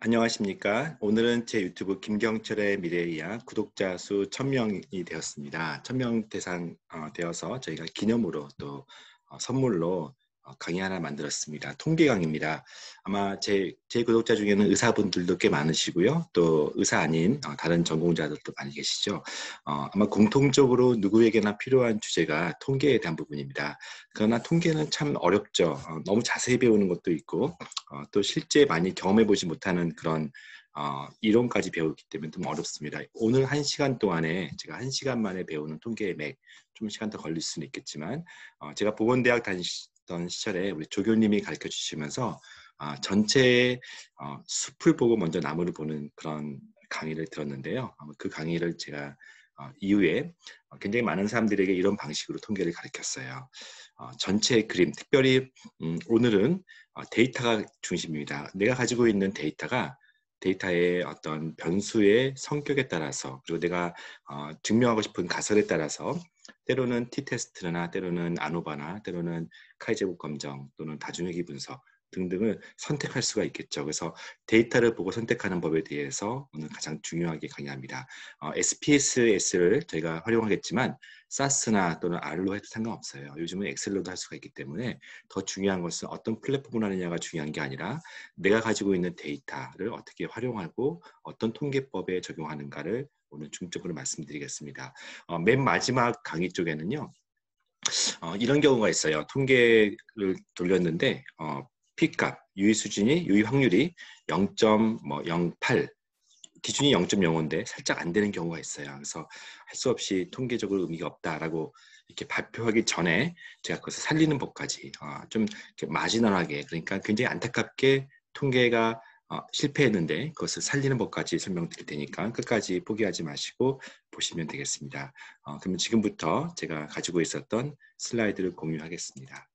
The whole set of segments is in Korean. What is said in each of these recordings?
안녕하십니까. 오늘은 제 유튜브 김경철의 미래이야 구독자 수 1000명이 되었습니다. 1000명 대상 어, 되어서 저희가 기념으로 또 어, 선물로 어, 강의 하나 만들었습니다. 통계 강의입니다. 아마 제, 제 구독자 중에는 의사분들도 꽤 많으시고요. 또 의사 아닌 어, 다른 전공자들도 많이 계시죠. 어, 아마 공통적으로 누구에게나 필요한 주제가 통계에 대한 부분입니다. 그러나 통계는 참 어렵죠. 어, 너무 자세히 배우는 것도 있고 어, 또 실제 많이 경험해보지 못하는 그런 어, 이론까지 배우기 때문에 좀 어렵습니다. 오늘 한 시간 동안에 제가 한 시간 만에 배우는 통계의 맥, 좀 시간 더 걸릴 수는 있겠지만 어, 제가 보건대학 다니, 어떤 시절에 우리 조교님이 가르쳐 주시면서 아, 전체의 어, 숲을 보고 먼저 나무를 보는 그런 강의를 들었는데요. 그 강의를 제가 어, 이후에 어, 굉장히 많은 사람들에게 이런 방식으로 통계를 가르쳤어요. 어, 전체의 그림, 특별히 음, 오늘은 어, 데이터가 중심입니다. 내가 가지고 있는 데이터가 데이터의 어떤 변수의 성격에 따라서 그리고 내가 어, 증명하고 싶은 가설에 따라서 때로는 티테스트나 때로는 아노바나 때로는 카이제국 검정 또는 다중회기 분석 등등을 선택할 수가 있겠죠. 그래서 데이터를 보고 선택하는 법에 대해서 오늘 가장 중요하게 강의합니다. 어, SPSS를 저희가 활용하겠지만 사스나 또는 R로 해도 상관없어요. 요즘은 엑셀로도 할 수가 있기 때문에 더 중요한 것은 어떤 플랫폼을 하느냐가 중요한 게 아니라 내가 가지고 있는 데이터를 어떻게 활용하고 어떤 통계법에 적용하는가를 오늘 중점으로 말씀드리겠습니다. 어, 맨 마지막 강의 쪽에는요. 어, 이런 경우가 있어요. 통계를 돌렸는데 어, P값, 유의 수준이, 유의 확률이 0.08 뭐, 기준이 0.05인데 살짝 안 되는 경우가 있어요. 그래서 할 수 없이 통계적으로 의미가 없다라고 이렇게 발표하기 전에 제가 그것을 살리는 법까지 어, 좀 이렇게 마지널하게 그러니까 굉장히 안타깝게 통계가 아, 실패했는데 그것을 살리는 법까지 설명드릴 테니까 끝까지 포기하지 마시고 보시면 되겠습니다. 어, 그러면 지금부터 제가 가지고 있었던 슬라이드를 공유하겠습니다.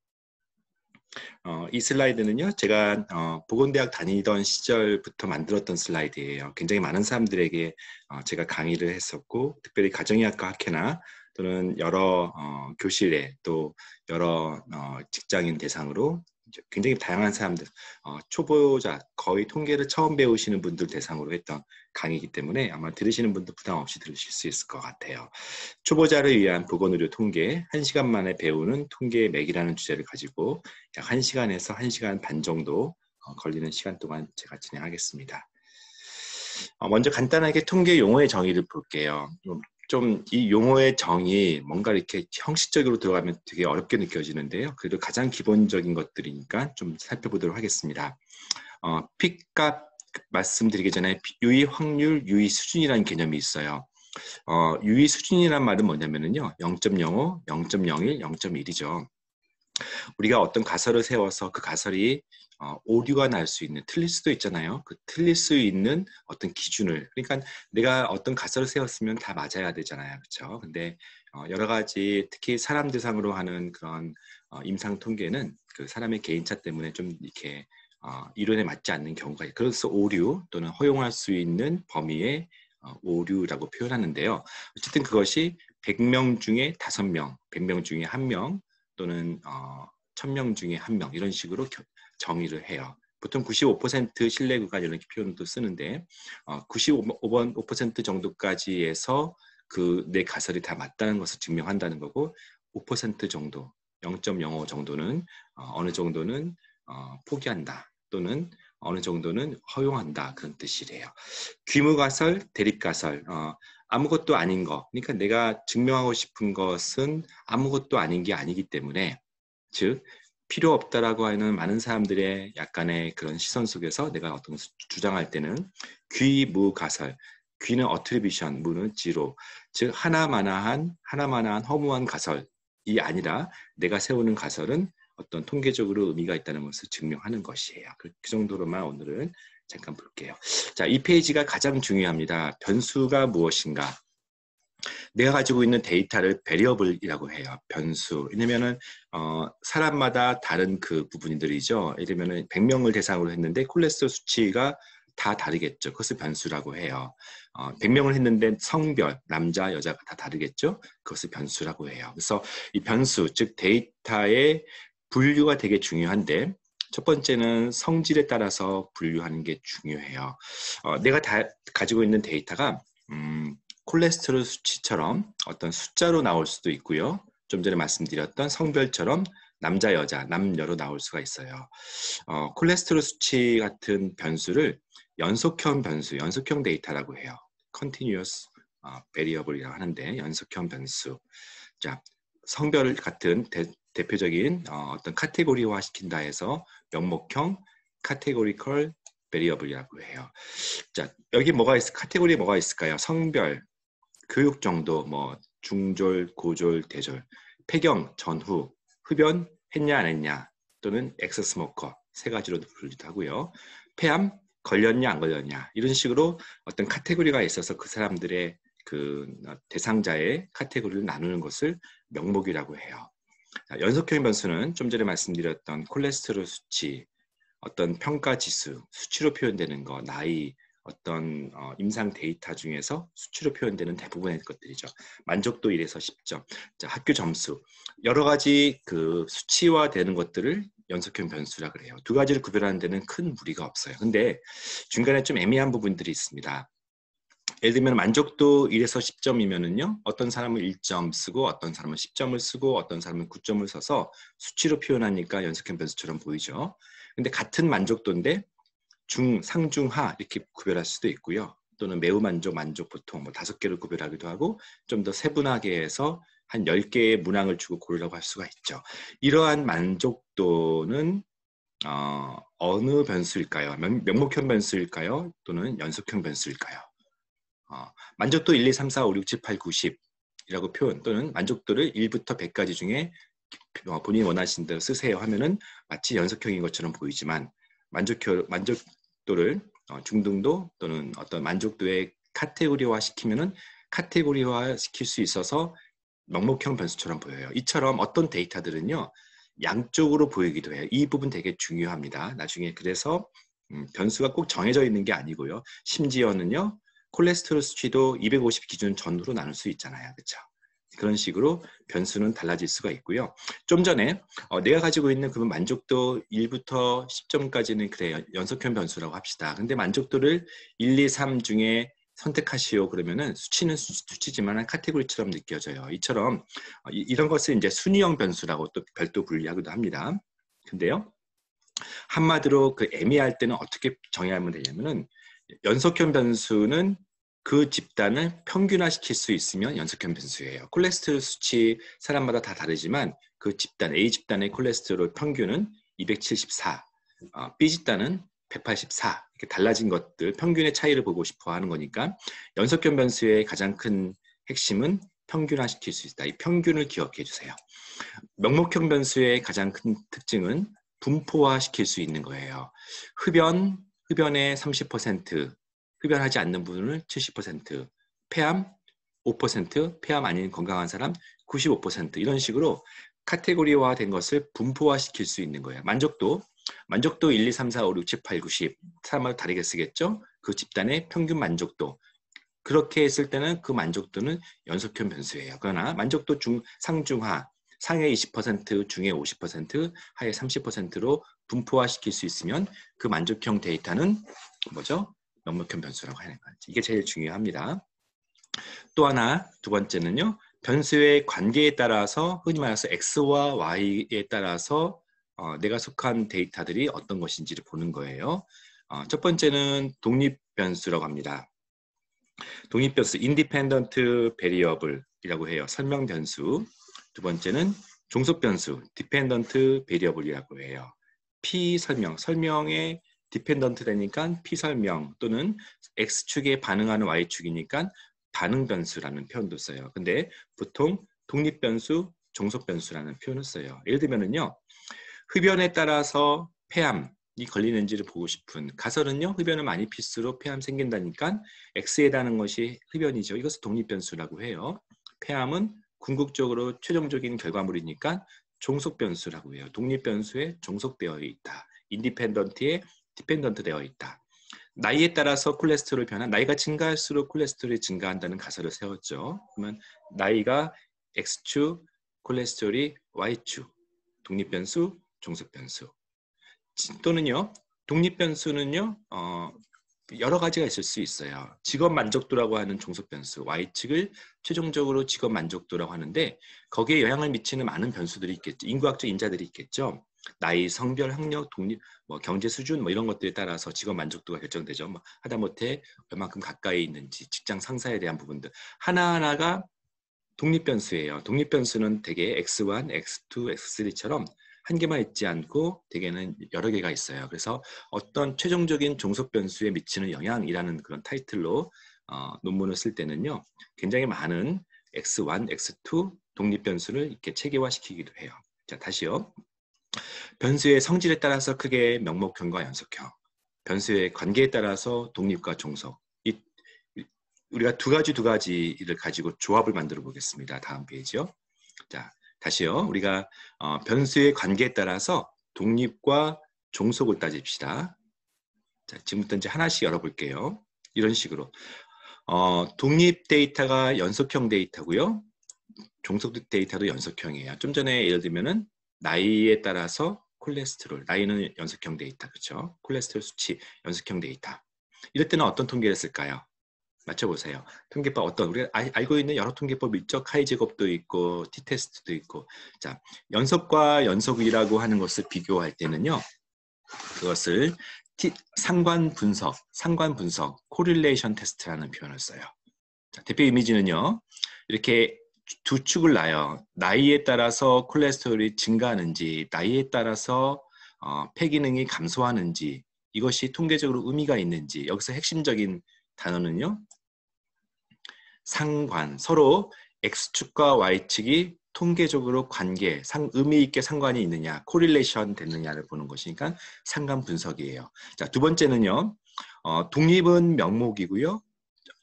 어, 이 슬라이드는요, 제가 어, 보건대학 다니던 시절부터 만들었던 슬라이드예요. 굉장히 많은 사람들에게 어, 제가 강의를 했었고, 특별히 가정의학과 학회나 또는 여러 어, 교실에 또 여러 어, 직장인 대상으로 굉장히 다양한 사람들, 어, 초보자, 거의 통계를 처음 배우시는 분들 대상으로 했던 강의이기 때문에 아마 들으시는 분도 부담 없이 들으실 수 있을 것 같아요. 초보자를 위한 보건의료 통계, 1시간 만에 배우는 통계의 맥이라는 주제를 가지고 약 1시간에서 1시간 반 정도 어, 걸리는 시간 동안 제가 진행하겠습니다. 어, 먼저 간단하게 통계 용어의 정의를 볼게요. 좀이 용어의 정의 뭔가 이렇게 형식적으로 들어가면 되게 어렵게 느껴지는데요. 그래도 가장 기본적인 것들이니까 좀 살펴보도록 하겠습니다. 어, 핏값 말씀드리기 전에 유의 확률, 유의 수준이라는 개념이 있어요. 어, 유의 수준이란 말은 뭐냐면요. 0.05, 0.01, 0.1이죠. 우리가 어떤 가설을 세워서 그 가설이 어, 오류가 날 수 있는 틀릴 수도 있잖아요. 그 틀릴 수 있는 어떤 기준을 그러니까 내가 어떤 가설을 세웠으면 다 맞아야 되잖아요. 그렇죠? 근데 어, 여러 가지 특히 사람 대상으로 하는 그런 어, 임상 통계는 그 사람의 개인차 때문에 좀 이렇게 어, 이론에 맞지 않는 경우가 있어요. 그래서 오류 또는 허용할 수 있는 범위의 어, 오류라고 표현하는데요. 어쨌든 그것이 100명 중에 5명, 100명 중에 1명 또는 어, 1000명 중에 한 명 이런 식으로 정의를 해요. 보통 95% 신뢰구가 이런 표현도 쓰는데 어, 95% 정도까지에서 그 내 가설이 다 맞다는 것을 증명한다는 거고 5% 정도 0.05 정도는 어, 어느 정도는 어, 포기한다 또는 어느 정도는 허용한다 그런 뜻이래요. 귀무가설, 대립가설 어, 아무것도 아닌 것, 그러니까 내가 증명하고 싶은 것은 아무것도 아닌 게 아니기 때문에, 즉, 필요 없다라고 하는 많은 사람들의 약간의 그런 시선 속에서 내가 어떤 주장할 때는 귀, 무, 가설, 귀는 어트리비션, 무는 지로, 즉 하나마나한, 하나마나한 허무한 가설이 아니라 내가 세우는 가설은 어떤 통계적으로 의미가 있다는 것을 증명하는 것이에요. 그, 그 정도로만 오늘은 잠깐 볼게요. 자, 이 페이지가 가장 중요합니다. 변수가 무엇인가? 내가 가지고 있는 데이터를 베리어블이라고 해요. 변수. 왜냐면은 어, 사람마다 다른 그 부분들이죠. 예를 면은 100명을 대상으로 했는데 콜레스테롤 수치가 다 다르겠죠. 그것을 변수라고 해요. 어, 100명을 했는데 성별, 남자, 여자가 다 다르겠죠. 그것을 변수라고 해요. 그래서 이 변수, 즉 데이터의 분류가 되게 중요한데 첫 번째는 성질에 따라서 분류하는 게 중요해요. 어, 내가 다 가지고 있는 데이터가 음, 콜레스테롤 수치처럼 어떤 숫자로 나올 수도 있고요. 좀 전에 말씀드렸던 성별처럼 남자, 여자, 남녀로 나올 수가 있어요. 어, 콜레스테롤 수치 같은 변수를 연속형 변수, 연속형 데이터라고 해요. Continuous 어, Variable이라고 하는데 연속형 변수. 자, 성별 같은 대, 표적인 어, 떤 카테고리화 시킨다 해서 명목형 카테고리컬 베리어블이라고 해요. 자, 여기 뭐가 있, 카테고리 뭐가 있을까요? 성별, 교육 정도, 뭐 중졸, 고졸, 대졸, 폐경, 전후, 흡연, 했냐 안 했냐, 또는 엑스스모커 세 가지로 부르기도 하고요. 폐암, 걸렸냐 안 걸렸냐 이런 식으로 어떤 카테고리가 있어서 그 사람들의 그 어, 대상자의 카테고리를 나누는 것을 명목이라고 해요. 연속형 변수는 좀 전에 말씀드렸던 콜레스테롤 수치, 어떤 평가 지수, 수치로 표현되는 거, 나이, 어떤 어, 임상 데이터 중에서 수치로 표현되는 대부분의 것들이죠. 만족도 1에서 10점, 자, 학교 점수, 여러 가지 그 수치화되는 것들을 연속형 변수라 그래요. 두 가지를 구별하는 데는 큰 무리가 없어요. 근데 중간에 좀 애매한 부분들이 있습니다. 예를 들면 만족도 1에서 10점이면은요. 어떤 사람은 1점 쓰고 어떤 사람은 10점을 쓰고 어떤 사람은 9점을 써서 수치로 표현하니까 연습형 변수처럼 보이죠. 근데 같은 만족도인데 중, 상중, 하 이렇게 구별할 수도 있고요. 또는 매우 만족, 만족, 보통 뭐 다섯 개를 구별하기도 하고 좀 더 세분하게 해서 한 10개의 문항을 주고 고르라고 할 수가 있죠. 이러한 만족도는 어, 어느 변수일까요? 명, 목형 변수일까요? 또는 연속형 변수일까요? 만족도 1, 2, 3, 4, 5, 6, 7, 8, 9, 10이라고 표현 또는 만족도를 1부터 100까지 중에 어, 본인이 원하신 대로 쓰세요 하면은 마치 연속형인 것처럼 보이지만 만족도, 만족도를 어, 중등도 또는 어떤 만족도의 카테고리화 시키면은 카테고리화 시킬 수 있어서 명목형 변수처럼 보여요. 이처럼 어떤 데이터들은요 양쪽으로 보이기도 해요. 이 부분 되게 중요합니다. 나중에 그래서 음, 변수가 꼭 정해져 있는 게 아니고요. 심지어는요 콜레스테롤 수치도 250 기준 전후로 나눌 수 있잖아요. 그렇죠? 그런 식으로 변수는 달라질 수가 있고요. 좀 전에 어, 내가 가지고 있는 그 만족도 1부터 10점까지는 그래 연속형 변수라고 합시다. 근데 만족도를 1, 2, 3 중에 선택하시오 그러면은 수치는 수치지만 카테고리처럼 느껴져요. 이처럼 어, 이, 이런 것을 이제 순위형 변수라고 또 별도 분리하기도 합니다. 근데요. 한마디로 그 애매할 때는 어떻게 정의하면 되냐면은 연속형 변수는 그 집단을 평균화시킬 수 있으면 연속형 변수예요. 콜레스테롤 수치 사람마다 다 다르지만 그 집단 A 집단의 콜레스테롤 평균은 274, 어, B 집단은 184 이렇게 달라진 것들 평균의 차이를 보고 싶어 하는 거니까 연속형 변수의 가장 큰 핵심은 평균화시킬 수 있다. 이 평균을 기억해 주세요. 명목형 변수의 가장 큰 특징은 분포화시킬 수 있는 거예요. 흡연, 흡연의 30%, 흡연하지 않는 분을 70%, 폐암 5%, 폐암 아닌 건강한 사람 95% 이런 식으로 카테고리화된 것을 분포화시킬 수 있는 거예요. 만족도, 만족도 1, 2, 3, 4, 5, 6, 7, 8, 9, 10 사람마다 다르게 쓰겠죠. 그 집단의 평균 만족도 그렇게 했을 때는 그 만족도는 연속형 변수예요. 그러나 만족도 중 상중하 상해 20%, 중에 50%, 하에 30%로 분포화시킬 수 있으면 그 만족형 데이터는 뭐죠? 명목형 변수라고 하는 거죠. 이게 제일 중요합니다. 또 하나 두 번째는요. 변수의 관계에 따라서 흔히 말해서 x와 y에 따라서 어, 내가 속한 데이터들이 어떤 것인지를 보는 거예요. 어, 첫 번째는 독립 변수라고 합니다. 독립 변수 independent variable이라고 해요. 설명 변수. 두 번째는 종속 변수 dependent variable이라고 해요. P 설명, 설명의 디펜던트 되니까 P 설명 또는 X축에 반응하는 Y축이니까 반응 변수라는 표현도 써요. 근데 보통 독립 변수, 종속 변수라는 표현을 써요. 예를 들면은요. 흡연에 따라서 폐암이 걸리는지를 보고 싶은 가설은요. 흡연을 많이 필수로 폐암 생긴다니까 X에 다는 것이 흡연이죠. 이것을 독립 변수라고 해요. 폐암은 궁극적으로 최종적인 결과물이니까 종속 변수라고 해요. 독립 변수에 종속되어 있다. 인디펜던트에 디펜던트 되어 있다. 나이에 따라서 콜레스테롤 변화, 나이가 증가할수록 콜레스테롤이 증가한다는 가설을 세웠죠. 그러면 나이가 X축, 콜레스테롤이 Y축, 독립변수, 종속변수. 또는요, 독립변수는요, 어, 여러 가지가 있을 수 있어요. 직업 만족도라고 하는 종속 변수 y측을 최종적으로 직업 만족도라고 하는데 거기에 영향을 미치는 많은 변수들이 있겠죠. 인구학적 인자들이 있겠죠. 나이, 성별, 학력, 독립, 뭐 경제 수준 뭐 이런 것들에 따라서 직업 만족도가 결정되죠. 뭐 하다못해 얼만큼 가까이 있는지, 직장 상사에 대한 부분들 하나하나가 독립 변수예요. 독립 변수는 되게 x1, x2, x3처럼 한 개만 있지 않고 대개는 여러 개가 있어요. 그래서 어떤 최종적인 종속 변수에 미치는 영향이라는 그런 타이틀로 어, 논문을 쓸 때는요. 굉장히 많은 x1, x2 독립 변수를 이렇게 체계화시키기도 해요. 자, 다시요. 변수의 성질에 따라서 크게 명목 견과 연속형, 변수의 관계에 따라서 독립과 종속. 이, 우리가 두 가지 두 가지를 가지고 조합을 만들어 보겠습니다. 다음 페이지요. 자, 다시요. 우리가 어, 변수의 관계에 따라서 독립과 종속을 따집시다. 자, 지금부터 이제 하나씩 열어볼게요. 이런 식으로. 어, 독립 데이터가 연속형 데이터고요. 종속 데이터도 연속형이에요. 좀 전에 예를 들면은 나이에 따라서 콜레스테롤, 나이는 연속형 데이터, 그렇죠? 콜레스테롤 수치, 연속형 데이터. 이럴 때는 어떤 통계를 쓸까요? 맞춰보세요. 통계법 어떤 우리가 알고 있는 여러 통계법 있죠. 카이 제곱도 있고 티 테스트도 있고. 자 연속과 연속이라고 하는 것을 비교할 때는요. 그것을 티, 상관 분석, 상관 분석, 코릴레이션 테스트라는 표현을 써요. 자, 대표 이미지는요. 이렇게 두 축을 나요. 나이에 따라서 콜레스테롤이 증가하는지, 나이에 따라서 어, 폐기능이 감소하는지, 이것이 통계적으로 의미가 있는지, 여기서 핵심적인 단어는요. 상관, 서로 X축과 Y축이 통계적으로 관계, 상, 의미 있게 상관이 있느냐, 코릴레이션 됐느냐를 보는 것이니까 상관 분석이에요. 자, 두 번째는요. 어, 독립은 명목이고요.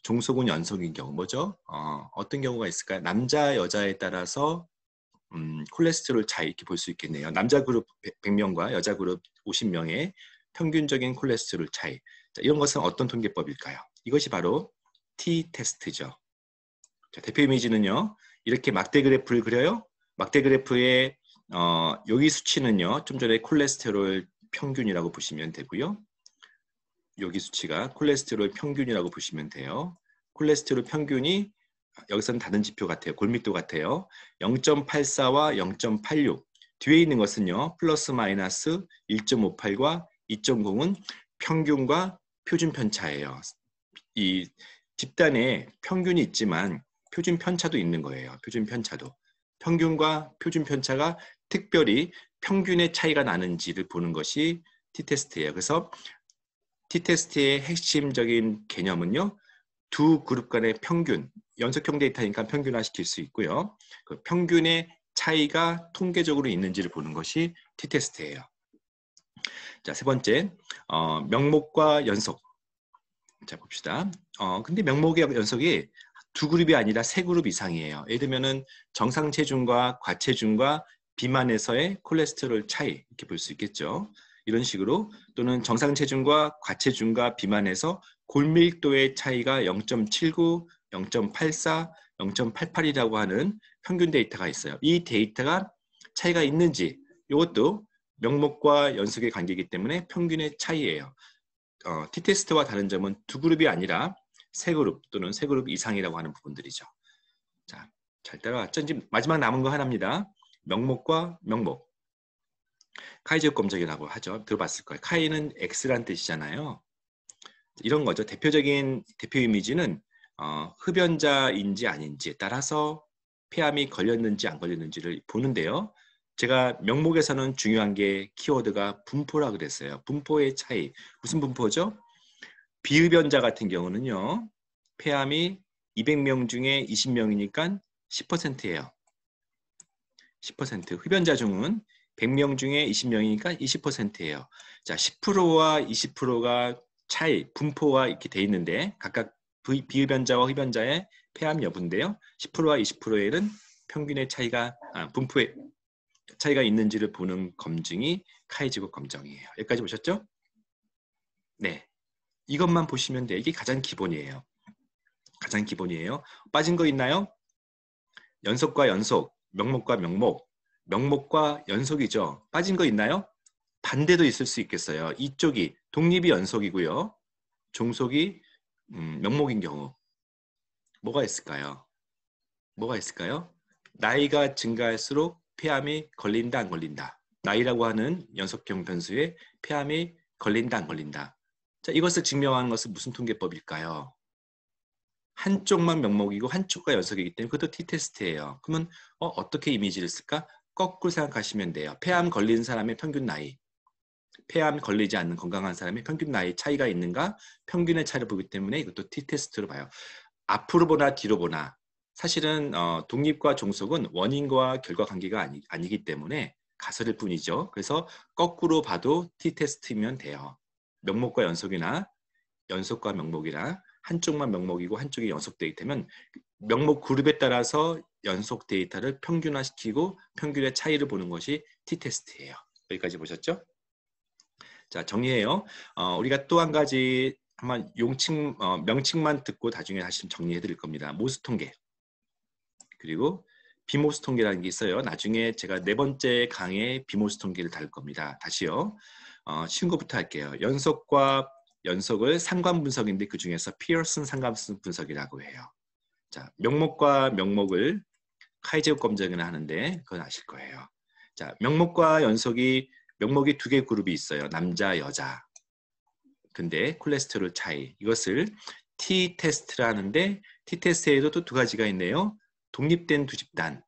종속은 연속인 경우 뭐죠? 어, 어떤 경우가 있을까요? 남자, 여자에 따라서 음, 콜레스테롤 차이 이렇게 볼 수 있겠네요. 남자 그룹 100명과 여자 그룹 50명의 평균적인 콜레스테롤 차이. 자, 이런 것은 어떤 통계법일까요? 이것이 바로 t 테스트죠. 자, 대표 이미지는요. 이렇게 막대 그래프를 그려요. 막대 그래프의 어, 여기 수치는요. 좀 전에 콜레스테롤 평균이라고 보시면 되고요. 여기 수치가 콜레스테롤 평균이라고 보시면 돼요. 콜레스테롤 평균이 여기서는 다른 지표 같아요. 골밀도 같아요. 0.84와 0.86 뒤에 있는 것은요. 플러스 마이너스 1.58과 2.0은 평균과 표준 편차예요. 이 집단의 평균이 있지만 표준 편차도 있는 거예요. 표준 편차도. 평균과 표준 편차가 특별히 평균의 차이가 나는지를 보는 것이 티테스트예요. 그래서 티테스트의 핵심적인 개념은요. 두 그룹 간의 평균, 연속형 데이터니까 평균화시킬 수 있고요. 그 평균의 차이가 통계적으로 있는지를 보는 것이 티테스트예요. 자, 세 번째, 어, 명목과 연속, 자 봅시다. 어 근데 명목의 연속이 두 그룹이 아니라 세 그룹 이상이에요. 예를 들면은 정상 체중과 과체중과 비만에서의 콜레스테롤 차이 이렇게 볼 수 있겠죠. 이런 식으로 또는 정상 체중과 과체중과 비만에서 골밀도의 차이가 0.79, 0.84, 0.88이라고 하는 평균 데이터가 있어요. 이 데이터가 차이가 있는지 이것도 명목과 연속의 관계이기 때문에 평균의 차이예요. 어, T테스트와 다른 점은 두 그룹이 아니라 세 그룹 또는 세 그룹 이상이라고 하는 부분들이죠. 자, 잘 따라왔죠? 이제 마지막 남은 거 하나입니다. 명목과 명목. 카이제검색이라고 하죠. 들어봤을 거예요. 카이는 X란 뜻이잖아요. 이런 거죠. 대표적인 대표 이미지는 어, 흡연자인지 아닌지에 따라서 폐암이 걸렸는지 안 걸렸는지를 보는데요. 제가 명목에서는 중요한 게 키워드가 분포라 그랬어요. 분포의 차이. 무슨 분포죠? 비흡연자 같은 경우는요. 폐암이 200명 중에 20명이니까 10%예요. 10%. 흡연자 중은 100명 중에 20명이니까 20%예요. 자, 10%와 20%가 차이, 분포가 이렇게 돼 있는데 각각 비흡연자와 흡연자의 폐암 여부인데요. 10%와 20%에는 평균의 차이가 아, 분포의 차이가 있는지를 보는 검증이 카이지구 검정이에요. 여기까지 보셨죠? 네. 이것만 보시면 돼요. 이게 가장 기본이에요. 가장 기본이에요. 빠진 거 있나요? 연속과 연속, 명목과 명목, 명목과 연속이죠. 빠진 거 있나요? 반대도 있을 수 있겠어요. 이쪽이 독립이 연속이고요. 종속이 음, 명목인 경우 뭐가 있을까요? 뭐가 있을까요? 나이가 증가할수록 폐암이 걸린다 안 걸린다. 나이라고 하는 연속형 변수에 폐암이 걸린다 안 걸린다. 자, 이것을 증명하는 것은 무슨 통계법일까요? 한쪽만 명목이고 한쪽과 연속이기 때문에 그것도 티테스트예요. 그러면 어, 떻게 이미지를 쓸까? 거꾸로 생각하시면 돼요. 폐암 걸린 사람의 평균 나이, 폐암 걸리지 않는 건강한 사람의 평균 나이 차이가 있는가? 평균의 차이를 보기 때문에 이것도 티테스트로 봐요. 앞으로 보나 뒤로 보나 사실은 어, 독립과 종속은 원인과 결과 관계가 아니, 아니기 때문에 가설일 뿐이죠. 그래서 거꾸로 봐도 티테스트면 이 돼요. 명목과 연속이나 연속과 명목이나 한쪽만 명목이고 한쪽이 연속 데이터면 명목 그룹에 따라서 연속 데이터를 평균화시키고 평균의 차이를 보는 것이 티테스트예요. 여기까지 보셨죠? 자 정리해요. 어, 우리가 또 한 가지 한번 용칭 어, 명칭만 듣고 나중에 다시 좀 정리해 드릴 겁니다. 모스 통계. 그리고 비모스 통계라는 게 있어요. 나중에 제가 네 번째 강의 비모스 통계를 다룰 겁니다. 다시요. 어, 쉬운 것부터 할게요. 연속과 연속을 상관 분석인데 그 중에서 피어슨 상관 분석이라고 해요. 자, 명목과 명목을 카이제우 검증이라 하는데 그건 아실 거예요. 자, 명목과 연속이 명목이 두 개 그룹이 있어요. 남자, 여자. 근데 콜레스테롤 차이 이것을 T 테스트라는데 T 테스트에도 또 두 가지가 있네요. 독립된 두 집단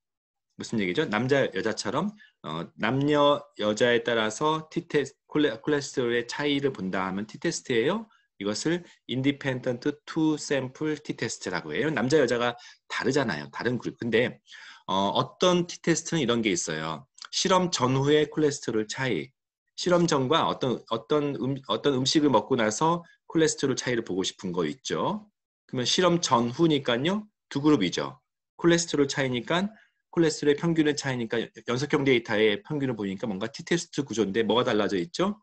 무슨 얘기죠? 남자 여자처럼 어, 남녀 여자에 따라서 티테스 콜레스테롤의 차이를 본다 하면 티 테스트예요. 이것을 인디펜던트 투 샘플 티 테스트라고 해요. 남자 여자가 다르잖아요. 다른 그룹. 근데 어, 어떤 티 테스트는 이런 게 있어요. 실험 전후의 콜레스테롤 차이. 실험 전과 어떤 어떤 음, 어떤 음식을 먹고 나서 콜레스테롤 차이를 보고 싶은 거 있죠. 그러면 실험 전후니까요. 두 그룹이죠. 콜레스테롤 차이니까 콜레스테롤의 평균의 차이니까 연속형 데이터의 평균을 보니까 뭔가 T테스트 구조인데 뭐가 달라져 있죠?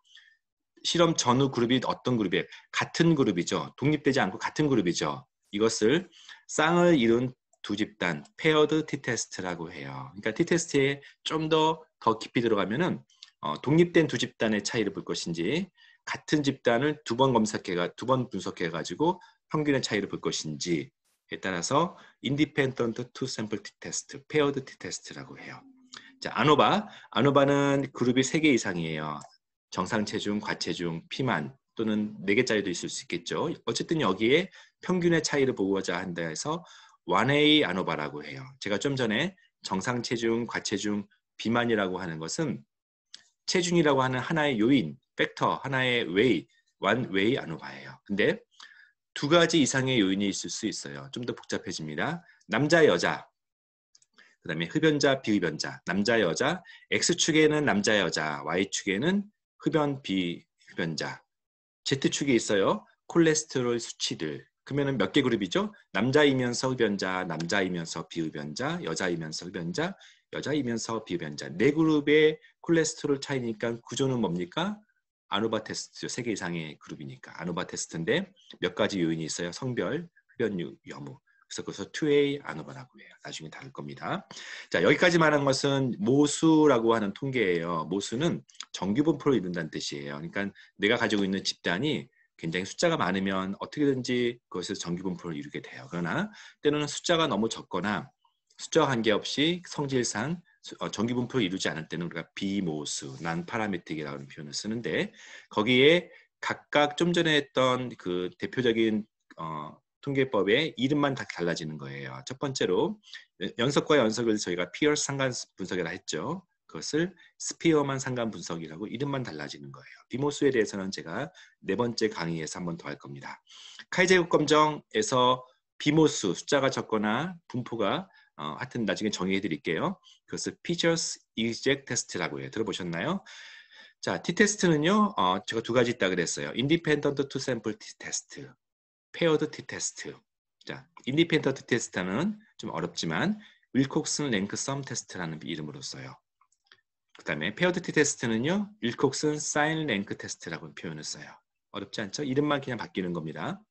실험 전후 그룹이 어떤 그룹이에요? 같은 그룹이죠. 독립되지 않고 같은 그룹이죠. 이것을 쌍을 이룬 두 집단, 페어드 T테스트라고 해요. 그러니까 T테스트에 좀 더더 더 깊이 들어가면은 어, 독립된 두 집단의 차이를 볼 것인지 같은 집단을 두 번 검색해가 두 번 분석해가지고 평균의 차이를 볼 것인지 에 따라서 independent two sample t test, paired t test라고 해요. 자, 아노바. 아노바는 그룹이 3개 이상이에요. 정상 체중, 과체중, 피만 또는 4개짜리도 있을 수 있겠죠. 어쨌든 여기에 평균의 차이를 보고자 한다 해서 1A 아노바라고 해요. 제가 좀 전에 정상 체중, 과체중, 비만이라고 하는 것은 체중이라고 하는 하나의 요인, 팩터, 하나의 웨이, 완웨이 아노바예요. 근데 두 가지 이상의 요인이 있을 수 있어요. 좀 더 복잡해집니다. 남자, 여자, 그 다음에 흡연자, 비흡연자, 남자, 여자, X축에는 남자, 여자, Y축에는 흡연, 비흡연자, Z축에 있어요. 콜레스테롤 수치들. 그러면 몇 개 그룹이죠? 남자이면서 흡연자, 남자이면서 비흡연자, 여자이면서 흡연자, 여자이면서 비흡연자. 네 그룹의 콜레스테롤 차이니까 구조는 뭡니까? 아노바 테스트 죠 세 개 이상의 그룹이니까 아노바 테스트인데 몇 가지 요인이 있어요. 성별, 흡연유, 염무 그래서 그것서 2A 아노바라고 해요. 나중에 다룰 겁니다. 자 여기까지 말한 것은 모수라고 하는 통계예요. 모수는 정규분포로 이룬다는 뜻이에요. 그러니까 내가 가지고 있는 집단이 굉장히 숫자가 많으면 어떻게든지 그것에서 정규분포를 이루게 돼요. 그러나 때로는 숫자가 너무 적거나 숫자와 관계없이 성질상 전기 어, 분포를 이루지 않을 때는 우리가 비모수, 난파라메틱이라는 표현을 쓰는데 거기에 각각 좀 전에 했던 그 대표적인 어, 통계법의 이름만 다 달라지는 거예요. 첫 번째로 연속과 연속을 저희가 피어 상관 분석이라 했죠. 그것을 스피어만 상관 분석이라고 이름만 달라지는 거예요. 비모수에 대해서는 제가 네 번째 강의에서 한번더 할 겁니다. 카이제곱 검정에서 비모수 숫자가 적거나 분포가 어, 하여튼 나중에 정의해 드릴게요. 그것을 features eject test라고 해요. 들어보셨나요? 자, t-테스트는요. 어, 제가 두 가지 있다 그랬어요. independent to sample t-test, paired t-test. 자, independent test는 좀 어렵지만 윌콕슨 랭크 썸 테스트라는 이름으로 써요. 그 다음에 p a i 페어드 t 테스트는요. 윌콕슨 사인 랭크 테스트라고 표현을 써요. 어렵지 않죠? 이름만 그냥 바뀌는 겁니다.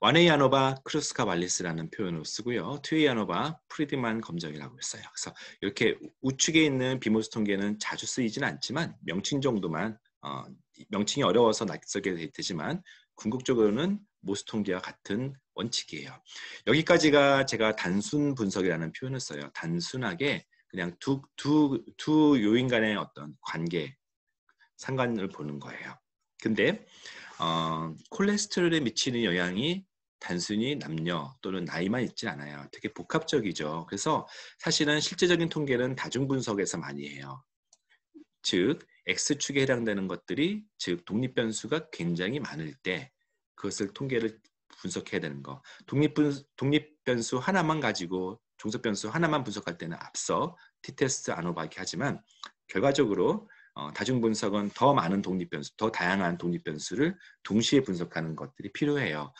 와네이아노바 크루스카 발리스라는 표현을 쓰고요. 트웨이아노바 프리드만 검정이라고 했어요. 그래서 이렇게 우측에 있는 비모스 통계는 자주 쓰이진 않지만 명칭 정도만 어, 명칭이 어려워서 낯설게 되지만 궁극적으로는 모스 통계와 같은 원칙이에요. 여기까지가 제가 단순 분석이라는 표현을 써요. 단순하게 그냥 두 두, 두 요인 간의 어떤 관계 상관을 보는 거예요. 근데 어, 콜레스테롤에 미치는 영향이 단순히 남녀 또는 나이만 있지 않아요. 되게 복합적이죠. 그래서 사실은 실제적인 통계는 다중 분석에서 많이 해요. 즉 x축에 해당되는 것들이 즉 독립 변수가 굉장히 많을 때 그것을 통계를 분석해야 되는 거. 독립 분 독립 변수 하나만 가지고 종속 변수 하나만 분석할 때는 앞서 t 테스트안오바기 하지만 결과적으로 어, 다중 분석은 더 많은 독립 변수, 더 다양한 독립 변수를 동시에 분석하는 것들이 필요해요.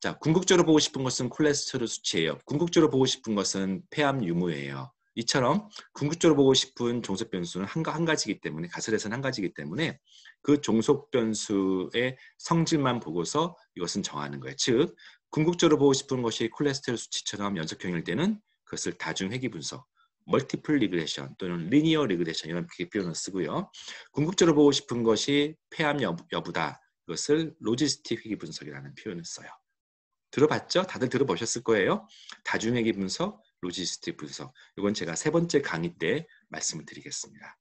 자, 궁극적으로 보고 싶은 것은 콜레스테롤 수치예요. 궁극적으로 보고 싶은 것은 폐암 유무예요. 이처럼 궁극적으로 보고 싶은 종속 변수는 한, 한 가지이기 때문에 가설에서는 한 가지이기 때문에 그 종속 변수의 성질만 보고서 이것은 정하는 거예요. 즉 궁극적으로 보고 싶은 것이 콜레스테롤 수치처럼 연속형일 때는 그것을 다중 회귀 분석 멀티플 리그레션 또는 리니어 리그레션 이런 표현을 쓰고요. 궁극적으로 보고 싶은 것이 폐암 여부다. 이것을 로지스틱 회귀 분석이라는 표현을 써요. 들어봤죠? 다들 들어보셨을 거예요. 다중 회귀 분석, 로지스틱 분석. 이건 제가 세 번째 강의 때 말씀을 드리겠습니다.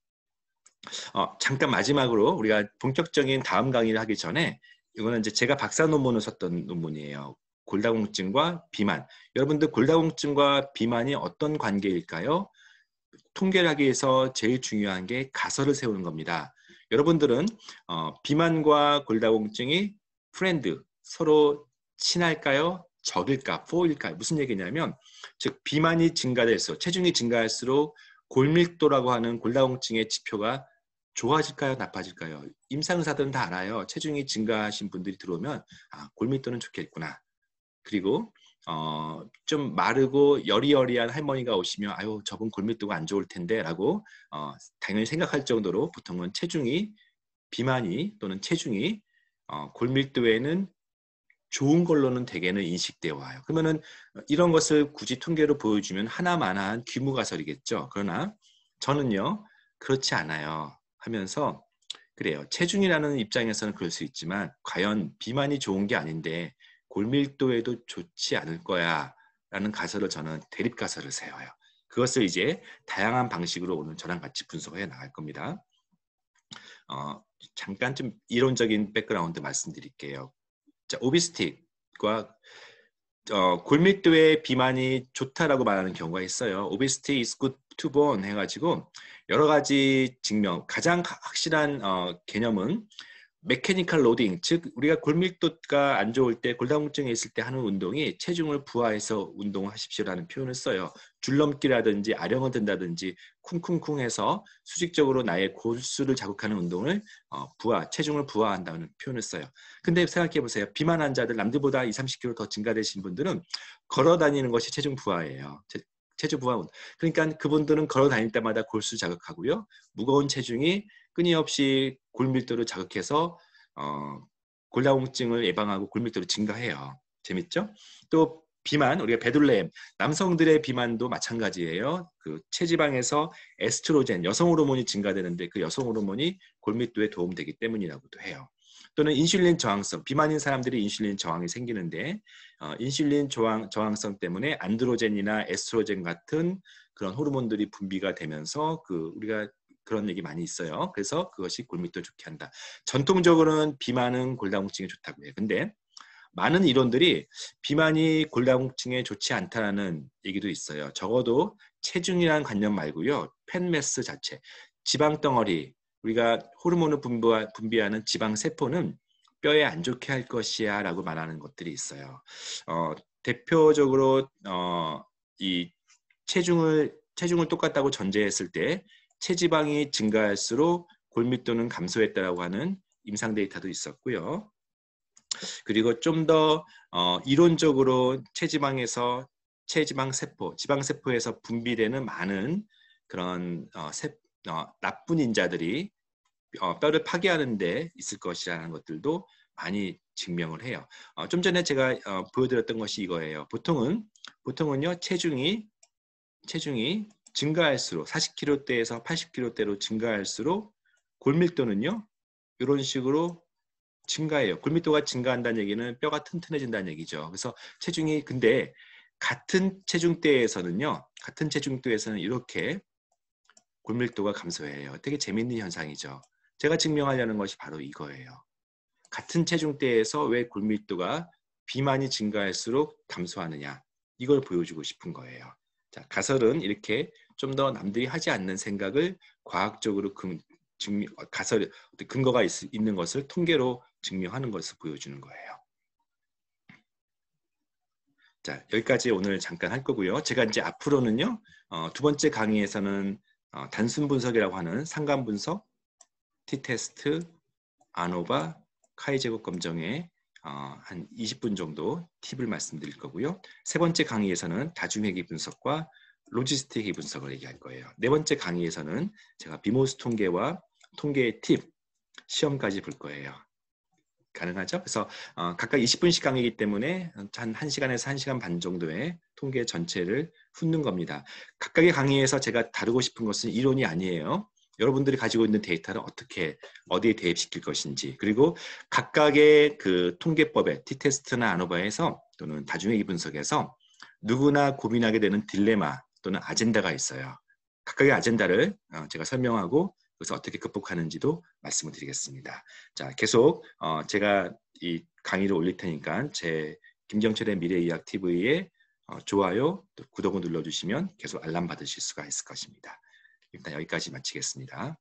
어, 잠깐 마지막으로 우리가 본격적인 다음 강의를 하기 전에 이거는 이제 제가 박사 논문을 썼던 논문이에요. 골다공증과 비만. 여러분들 골다공증과 비만이 어떤 관계일까요? 통계를 하기 위해서 제일 중요한 게 가설을 세우는 겁니다. 여러분들은 어, 비만과 골다공증이 프렌드, 서로 친할까요? 적일까? 포일까? 무슨 얘기냐면 즉 비만이 증가될수록 체중이 증가할수록 골밀도라고 하는 골다공증의 지표가 좋아질까요? 나빠질까요? 임상의사들은 다 알아요. 체중이 증가하신 분들이 들어오면 아, 골밀도는 좋겠구나. 그리고 어, 좀 마르고 여리여리한 할머니가 오시면 아유 저분 골밀도가 안 좋을 텐데라고 어, 당연히 생각할 정도로 보통은 체중이 비만이 또는 체중이 어, 골밀도에는 좋은 걸로는 대개는 인식되어 와요. 그러면은 이런 것을 굳이 통계로 보여주면 하나만한 귀무가설이겠죠. 그러나 저는요 그렇지 않아요 하면서 그래요 체중이라는 입장에서는 그럴 수 있지만 과연 비만이 좋은 게 아닌데 골밀도에도 좋지 않을 거야 라는 가설을 저는 대립가설을 세워요. 그것을 이제 다양한 방식으로 오늘 저랑 같이 분석해 나갈 겁니다. 어, 잠깐 좀 이론적인 백그라운드 말씀드릴게요. 자, 오비스틱과 어, 골밀도의 비만이 좋다라고 말하는 경우가 있어요. 오비스티 is good to b o n 해가지고 여러 가지 증명 가장 확실한 어, 개념은 메케니컬 로딩, 즉 우리가 골밀도가 안 좋을 때 골다공증에 있을 때 하는 운동이 체중을 부하해서 운동하십시오라는 표현을 써요. 줄넘기라든지 아령을 든다든지 쿵쿵쿵해서 수직적으로 나의 골수를 자극하는 운동을 어, 부하, 체중을 부하한다는 표현을 써요. 근데 생각해 보세요. 비만 환자들 남들보다 2, 30kg 더 증가되신 분들은 걸어 다니는 것이 체중 부하예요. 체주 부하운. 그러니까 그분들은 걸어 다닐 때마다 골수 자극하고요. 무거운 체중이 끊임없이 골밀도를 자극해서 어, 골다공증을 예방하고 골밀도를 증가해요. 재밌죠? 또 비만 우리가 베둘레헴 남성들의 비만도 마찬가지예요. 그 체지방에서 에스트로젠 여성 호르몬이 증가되는데 그 여성 호르몬이 골밀도에 도움되기 때문이라고도 해요. 또는 인슐린 저항성, 비만인 사람들이 인슐린 저항이 생기는데 어, 인슐린 저항, 저항성 때문에 안드로젠이나 에스트로젠 같은 그런 호르몬들이 분비가 되면서 그 우리가 그런 얘기 많이 있어요. 그래서 그것이 골밀도 좋게 한다. 전통적으로는 비만은 골다공증에 좋다고 해요. 근데 많은 이론들이 비만이 골다공증에 좋지 않다라는 얘기도 있어요. 적어도 체중이란 관념 말고요. 팬매스 자체, 지방 덩어리, 우리가 호르몬을 분비하는 지방 세포는 뼈에 안 좋게 할 것이야 라고 말하는 것들이 있어요. 어, 대표적으로 어, 이 체중을 체중을 똑같다고 전제했을 때 체지방이 증가할수록 골밀도는 감소했다라고 하는 임상 데이터도 있었고요. 그리고 좀 더 어, 이론적으로 체지방에서 체지방 세포, 지방 세포에서 분비되는 많은 그런 어, 세, 어, 나쁜 인자들이 어, 뼈를 파괴하는 데 있을 것이라는 것들도 많이 증명을 해요. 어, 좀 전에 제가 어, 보여드렸던 것이 이거예요. 보통은 보통은요 체중이 체중이 증가할수록 40kg대에서 80kg대로 증가할수록 골밀도는요 이런 식으로 증가해요. 골밀도가 증가한다는 얘기는 뼈가 튼튼해진다는 얘기죠. 그래서 체중이 근데 같은 체중대에서는요 같은 체중대에서는 이렇게 고밀도가 감소해요. 되게 재밌는 현상이죠. 제가 증명하려는 것이 바로 이거예요. 같은 체중대에서 왜 골밀도가 비만이 증가할수록 감소하느냐 이걸 보여주고 싶은 거예요. 자, 가설은 이렇게 좀 더 남들이 하지 않는 생각을 과학적으로 금, 증명, 어, 가설 근거가 있, 있는 것을 통계로 증명하는 것을 보여주는 거예요. 자 여기까지 오늘 잠깐 할 거고요. 제가 이제 앞으로는요 어, 두 번째 강의에서는 어, 단순 분석이라고 하는 상관 분석, 티테스트, 아노바, 카이 제곱 검정의 어, 한 20분 정도 팁을 말씀드릴 거고요. 세 번째 강의에서는 다중회계 분석과 로지스틱의 분석을 얘기할 거예요. 네 번째 강의에서는 제가 비모스 통계와 통계의 팁, 시험까지 볼 거예요. 가능하죠. 그래서 어, 각각 20분씩 강이기 의 때문에 한 1시간에서 1시간 반 정도의 통계 전체를 훑는 겁니다. 각각의 강의에서 제가 다루고 싶은 것은 이론이 아니에요. 여러분들이 가지고 있는 데이터를 어떻게 어디에 대입시킬 것인지 그리고 각각의 그 통계법의 티테스트나 아노바에서 또는 다중의기 분석에서 누구나 고민하게 되는 딜레마 또는 아젠다가 있어요. 각각의 아젠다를 어, 제가 설명하고 그래서 어떻게 극복하는지도 말씀을 드리겠습니다. 자, 계속 어, 제가 이 강의를 올릴 테니까 제 김경철의 미래의학 TV에 어, 좋아요, 또 구독을 눌러주시면 계속 알람 받으실 수가 있을 것입니다. 일단 여기까지 마치겠습니다.